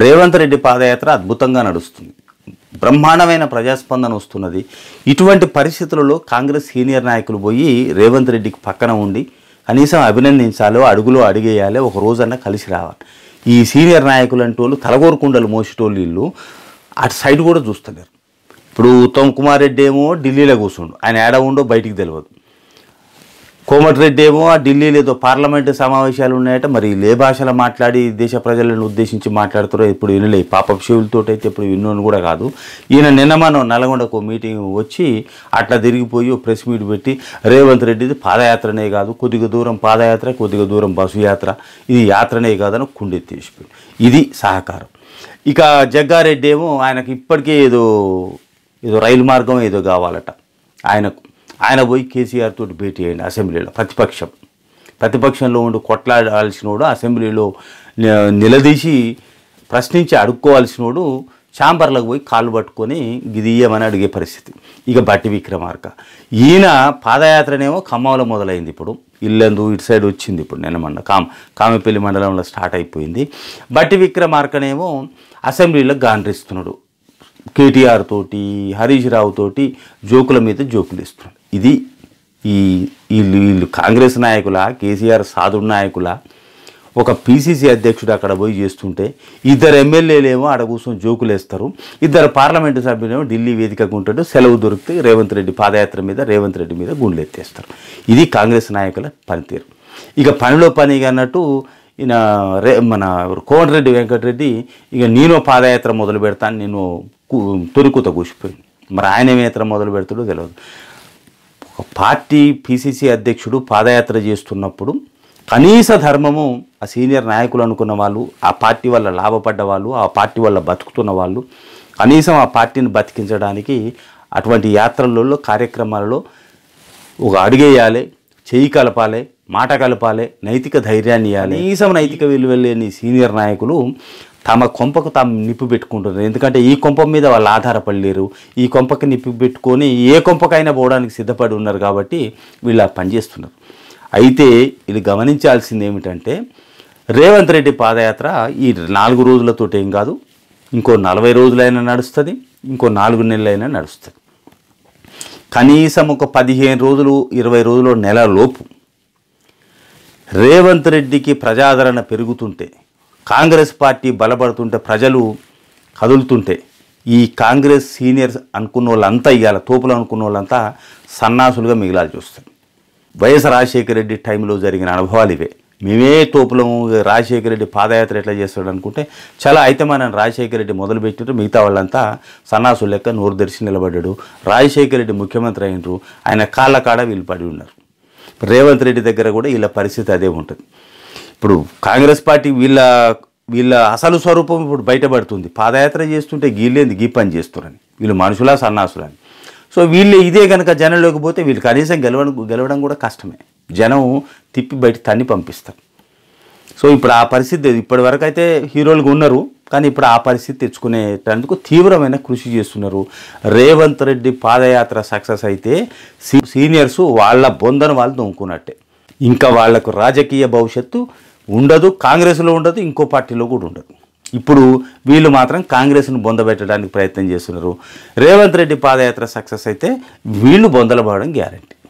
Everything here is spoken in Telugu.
రేవంత్ రెడ్డి పాదయాత్ర అద్భుతంగా నడుస్తుంది బ్రహ్మాండమైన ప్రజాస్పందన వస్తున్నది ఇటువంటి పరిస్థితులలో కాంగ్రెస్ సీనియర్ నాయకులు పోయి రేవంత్ రెడ్డికి పక్కన ఉండి కనీసం అభినందించాలో అడుగులో అడిగేయాలి ఒక రోజన్నా కలిసి రావాలి ఈ సీనియర్ నాయకులు అంటే వాళ్ళు తలగోరుకుండలు మోసేటోళ్ళు ఇల్లు అటు సైడ్ కూడా చూస్తలేరు ఇప్పుడు ఉత్తమ్ కుమార్ రెడ్డి ఏమో ఢిల్లీలో కూర్చుండు ఆయన ఏడ ఉండో బయటికి తెలియదు కోమటిరెడ్డి ఏమో ఆ ఢిల్లీలో ఏదో పార్లమెంటు సమావేశాలు ఉన్నాయట మరి ఏ భాషలో మాట్లాడి దేశ ప్రజలను ఉద్దేశించి మాట్లాడుతారో ఇప్పుడు వినలే పాప శివులతో అయితే ఇప్పుడు విన్నోను కూడా కాదు ఈయన నిన్న మనం నల్గొండకు మీటింగ్ వచ్చి అట్లా తిరిగిపోయి ప్రెస్ మీట్ పెట్టి రేవంత్ రెడ్డిది పాదయాత్రనే కాదు కొద్దిగా దూరం పాదయాత్ర కొద్దిగా దూరం బస్సు యాత్ర ఇది యాత్రనే కాదని కుండెత్తి కుండెత్తేసిపోయి ఇది సహకారం ఇక జగ్గారెడ్డి ఏమో ఆయనకు ఇప్పటికే ఏదో ఏదో రైలు మార్గం ఏదో కావాలట ఆయనకు ఆయన పోయి కేసీఆర్ తోటి భేటీ అయ్యండి అసెంబ్లీలో ప్రతిపక్షం ప్రతిపక్షంలో ఉండి కొట్లాడాల్సినోడు అసెంబ్లీలో నిలదీసి ప్రశ్నించి అడుక్కోవాల్సినోడు ఛాంబర్లకు పోయి కాళ్ళు పట్టుకొని గిదియమని అడిగే పరిస్థితి ఇక బట్టి విక్రమార్క ఈయన పాదయాత్రనేమో ఖమ్మంలో మొదలైంది ఇప్పుడు ఇల్లందు ఇటు సైడ్ వచ్చింది ఇప్పుడు నిన్న మొన్న కామ కామపల్లి మండలంలో స్టార్ట్ అయిపోయింది బట్టి విక్రమార్కనేమో అసెంబ్లీలో గాండ్రిస్తున్నాడు కేటీఆర్ తోటి హరీష్ రావు తోటి జోకుల మీద జోకులు ఇస్తున్నాడు ఇది ఈ వీళ్ళు వీళ్ళు కాంగ్రెస్ నాయకుల కేసీఆర్ సాధుడు నాయకుల ఒక పిసిసి అధ్యక్షుడు అక్కడ పోయి చేస్తుంటే ఇద్దరు ఎమ్మెల్యేలేమో ఆడ కూర్చొని జోకులు వేస్తారు ఇద్దరు పార్లమెంటు సభ్యులేమో ఢిల్లీ వేదికగా ఉంటాడు సెలవు దొరికితే రేవంత్ రెడ్డి పాదయాత్ర మీద రేవంత్ రెడ్డి మీద గుండెలు ఎత్తేస్తారు ఇది కాంగ్రెస్ నాయకుల పనితీరు ఇక పనిలో పని అన్నట్టు ఈయన రే మన కోమటిరెడ్డి వెంకటరెడ్డి ఇక నేను పాదయాత్ర మొదలు పెడతాను నేను తొరికూత కూసిపోయింది మరి ఆయన ఏమేత్ర మొదలు పెడతాడో తెలియదు పార్టీ పిసిసి అధ్యక్షుడు పాదయాత్ర చేస్తున్నప్పుడు కనీస ధర్మము ఆ సీనియర్ నాయకులు అనుకున్న వాళ్ళు ఆ పార్టీ వల్ల లాభపడ్డ వాళ్ళు ఆ పార్టీ వల్ల బతుకుతున్న వాళ్ళు కనీసం ఆ పార్టీని బతికించడానికి అటువంటి యాత్రలలో కార్యక్రమాలలో ఒక అడుగేయాలి చేయి కలపాలి మాట కలపాలి నైతిక ధైర్యాన్ని ఇవ్వాలి కనీసం నైతిక విలువలేని సీనియర్ నాయకులు తమ కొంపకు తాము నిప్పు పెట్టుకుంటున్నారు ఎందుకంటే ఈ కొంప మీద వాళ్ళు ఆధారపడలేరు ఈ కొంపకి నిప్పు పెట్టుకొని ఏ కొంపకైనా పోవడానికి సిద్ధపడి ఉన్నారు కాబట్టి వీళ్ళు పనిచేస్తున్నారు అయితే ఇది గమనించాల్సింది ఏమిటంటే రేవంత్ రెడ్డి పాదయాత్ర ఈ నాలుగు రోజులతో ఏం కాదు ఇంకో నలభై రోజులైనా నడుస్తుంది ఇంకో నాలుగు నెలలైనా నడుస్తుంది కనీసం ఒక పదిహేను రోజులు ఇరవై రోజులు నెల లోపు రేవంత్ రెడ్డికి ప్రజాదరణ పెరుగుతుంటే కాంగ్రెస్ పార్టీ బలపడుతుంటే ప్రజలు కదులుతుంటే ఈ కాంగ్రెస్ సీనియర్స్ అనుకున్న వాళ్ళంతా ఇవాళ తోపులు అనుకున్న వాళ్ళంతా సన్నాసులుగా మిగిలాల్సి చూస్తారు వైఎస్ రాజశేఖర రెడ్డి టైంలో జరిగిన అనుభవాలు ఇవే మేమే తోపులము రాజశేఖర రెడ్డి పాదయాత్ర ఎట్లా చేస్తాడు అనుకుంటే చాలా అయితే మన రాజశేఖర రెడ్డి మొదలుపెట్టినట్టు మిగతా వాళ్ళంతా సన్నాసు లెక్క నోరు దర్శి నిలబడ్డాడు రాజశేఖర రెడ్డి ముఖ్యమంత్రి అయినరు ఆయన కాళ్ళ కాడ వీళ్ళు పడి ఉన్నారు రేవంత్ రెడ్డి దగ్గర కూడా వీళ్ళ పరిస్థితి అదే ఉంటుంది ఇప్పుడు కాంగ్రెస్ పార్టీ వీళ్ళ వీళ్ళ అసలు స్వరూపం ఇప్పుడు బయటపడుతుంది పాదయాత్ర చేస్తుంటే గీళ్ళేంది గీ పని చేస్తున్నారని వీళ్ళు మనుషులా సన్నాసులని సో వీళ్ళు ఇదే కనుక జనంలోకి పోతే వీళ్ళు కనీసం గెలవడం గెలవడం కూడా కష్టమే జనం తిప్పి బయట తన్ని పంపిస్తారు సో ఇప్పుడు ఆ పరిస్థితి ఇప్పటి వరకు అయితే హీరోలుగా ఉన్నారు కానీ ఇప్పుడు ఆ పరిస్థితి తెచ్చుకునేటందుకు తీవ్రమైన కృషి చేస్తున్నారు రేవంత్ రెడ్డి పాదయాత్ర సక్సెస్ అయితే సీనియర్స్ వాళ్ళ బొందను వాళ్ళు దొంకున్నట్టే ఇంకా వాళ్లకు రాజకీయ భవిష్యత్తు ఉండదు కాంగ్రెస్లో ఉండదు ఇంకో పార్టీలో కూడా ఉండదు ఇప్పుడు వీళ్ళు మాత్రం కాంగ్రెస్ను బొందబెట్టడానికి ప్రయత్నం చేస్తున్నారు రేవంత్ రెడ్డి పాదయాత్ర సక్సెస్ అయితే వీళ్ళు పోవడం గ్యారంటీ